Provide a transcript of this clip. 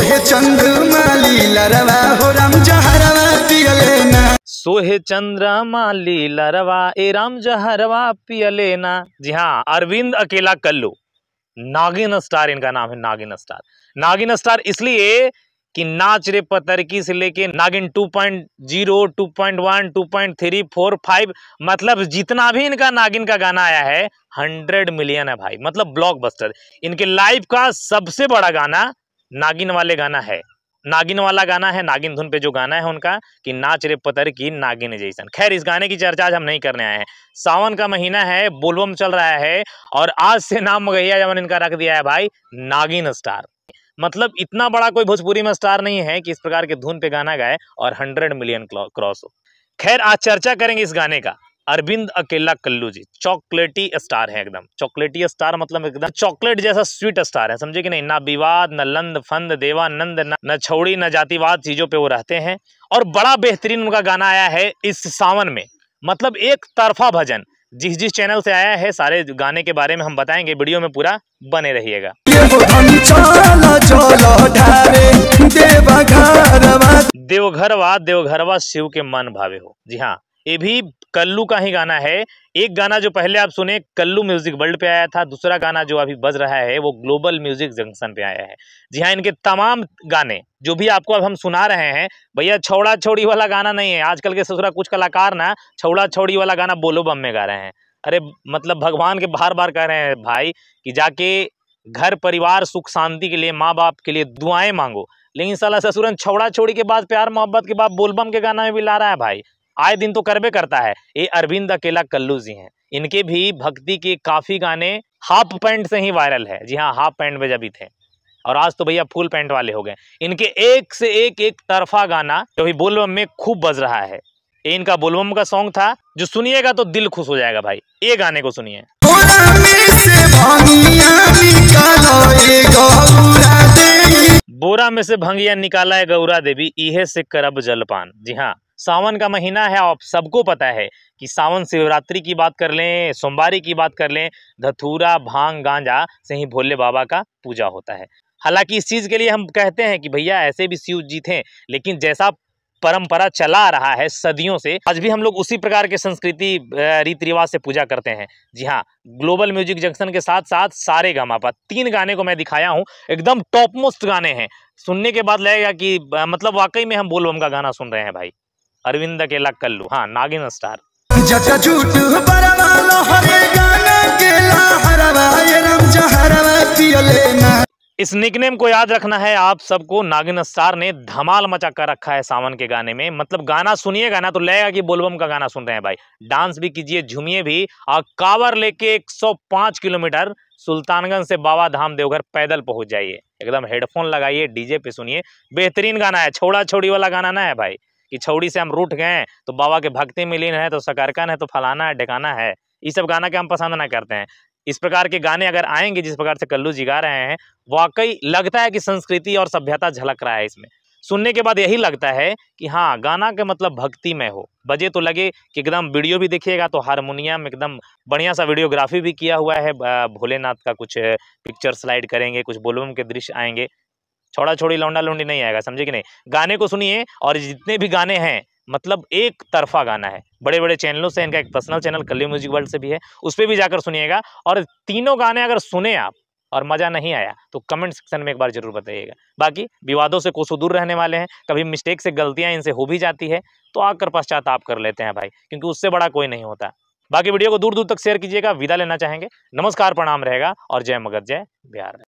सोहे चंद्रमा लीला रवा हो राम जहरवा पियले ना सोहे चंद्रमा लीला रवा ए राम जहरवा पियले ना जी हाँ अरविंद अकेला कल्लू नागिन स्टार इनका नाम है नागिन स्टार नागिन स्टार इसलिए कि नाच रे पतरकी से लेके नागिन 2.0, 2.1, 2.3, 4, 5 मतलब जितना भी इनका नागिन का गाना आया है 100 मिलियन है भाई मतलब ब्लॉकबस्टर इनके लाइफ का सबसे बड़ा गाना नागिन वाले गाना है नागिन वाला गाना है नागिन धुन पे जो गाना है उनका कि नाच रे पतर की नागिन जैसन खैर इस गाने की चर्चा आज हम नहीं करने आए हैं सावन का महीना है बोलबम चल रहा है और आज से नाम मगैया जमन इनका रख दिया है भाई नागिन स्टार मतलब इतना बड़ा कोई भोजपुरी में स्टार नहीं है कि इस प्रकार के धुन पे गाना गाए और हंड्रेड मिलियन क्रॉस हो खैर आज चर्चा करेंगे इस गाने का अरविंद अकेला कल्लू जी चॉकलेटी स्टार है एकदम चॉकलेटी स्टार मतलब एकदम चॉकलेट जैसा स्वीट स्टार है समझे कि नहीं ना विवाद न लंद फंद देवानंद न छौड़ी न जातिवाद चीजों पे वो रहते हैं और बड़ा बेहतरीन उनका गाना आया है इस सावन में मतलब एक तरफा भजन जिस जिस चैनल से आया है सारे गाने के बारे में हम बताएंगे वीडियो में पूरा बने रहिएगा देवघरवा देवघरवा शिव के मन भावे हो जी हाँ ये भी कल्लू का ही गाना है एक गाना जो पहले आप सुने कल्लू म्यूजिक वर्ल्ड पे आया था दूसरा गाना जो अभी बज रहा है वो ग्लोबल म्यूजिक जंक्शन पे आया है जी हाँ इनके तमाम गाने जो भी आपको अब हम सुना रहे हैं भैया छौड़ा छौड़ी वाला गाना नहीं है आजकल के ससुरा कुछ कलाकार ना छौड़ा छौड़ी वाला गाना बोलो बम में गा रहे हैं अरे मतलब भगवान के बार बार कह रहे हैं भाई कि जाके घर परिवार सुख शांति के लिए माँ बाप के लिए दुआएं मांगो लेकिन साला ससुरन छौड़ा छोड़ी के बाद प्यार मोहब्बत के बाद बोलबम के गाना में भी ला रहा है भाई आए दिन तो करबे करता है ये अरविंद अकेला कल्लू जी हैं इनके भी भक्ति के काफ़ी गाने हाफ पैंट से ही वायरल है जी हाँ हाफ पैंट में जब ही थे और आज तो भैया फुल पैंट वाले हो गए इनके एक से एक एक तरफा गाना जो भी बोलबम में खूब बज रहा है ये इनका बोलबम का सॉन्ग था जो सुनिएगा तो दिल खुश हो जाएगा भाई ये गाने को सुनिए बोरा में से भंगिया निकाला है गौरा देवी इहे से करब जलपान जी हाँ सावन का महीना है आप सबको पता है कि सावन शिवरात्रि की बात कर लें सोमवारी की बात कर लें धतूरा भांग गांजा से ही भोले बाबा का पूजा होता है हालांकि इस चीज़ के लिए हम कहते हैं कि भैया ऐसे भी शिव जी थे लेकिन जैसा परंपरा चला आ रहा है सदियों से आज भी हम लोग उसी प्रकार के संस्कृति रीति रिवाज से पूजा करते हैं जी हाँ ग्लोबल म्यूजिक जंक्शन के साथ साथ सारे गमापा तीन गाने को मैं दिखाया हूँ एकदम टॉप मोस्ट गाने हैं सुनने के बाद लगेगा कि मतलब वाकई में हम बोलबम का गाना सुन रहे हैं भाई अरविंद अकेला कल्लू हाँ नागिन स्टार इस निकनेम को याद रखना है आप सबको नागिन स्टार ने धमाल मचा कर रखा है सावन के गाने में मतलब गाना सुनिएगा ना तो लगेगा कि बोलबम का गाना सुन रहे हैं भाई डांस भी कीजिए झूमिए भी और कावर लेके 105 किलोमीटर सुल्तानगंज से बाबा धाम देवघर पैदल पहुंच जाइए एकदम हेडफोन लगाइए डीजे पे सुनिए बेहतरीन गाना है छोड़ा छोड़ी वाला गाना ना है भाई कि छौड़ी से हम रूठ गए तो बाबा के भक्ति में लीन है तो सकरकन है तो फलाना है ढिकाना है ये सब गाना के हम पसंद ना करते हैं इस प्रकार के गाने अगर आएंगे जिस प्रकार से कल्लू जी गा रहे हैं वाकई लगता है कि संस्कृति और सभ्यता झलक रहा है इसमें सुनने के बाद यही लगता है कि हाँ गाना के मतलब भक्ति में हो बजे तो लगे कि एकदम वीडियो भी देखिएगा तो हारमोनियम एकदम बढ़िया सा वीडियोग्राफी भी किया हुआ है भोलेनाथ का कुछ पिक्चर स्लाइड करेंगे कुछ बोलूम के दृश्य आएंगे छोड़ा छोड़ी लौंडा लौंडी नहीं आएगा समझे कि नहीं गाने को सुनिए और जितने भी गाने हैं मतलब एक तरफा गाना है बड़े बड़े चैनलों से इनका एक पर्सनल चैनल कली म्यूजिक वर्ल्ड से भी है उस पर भी जाकर सुनिएगा और तीनों गाने अगर सुने आप और मज़ा नहीं आया तो कमेंट सेक्शन में एक बार जरूर बताइएगा बाकी विवादों से कोसों दूर रहने वाले हैं कभी मिस्टेक से गलतियाँ इनसे हो भी जाती है तो आकर पश्चाताप कर लेते हैं भाई क्योंकि उससे बड़ा कोई नहीं होता बाकी वीडियो को दूर दूर तक शेयर कीजिएगा विदा लेना चाहेंगे नमस्कार प्रणाम रहेगा और जय मगध जय बिहार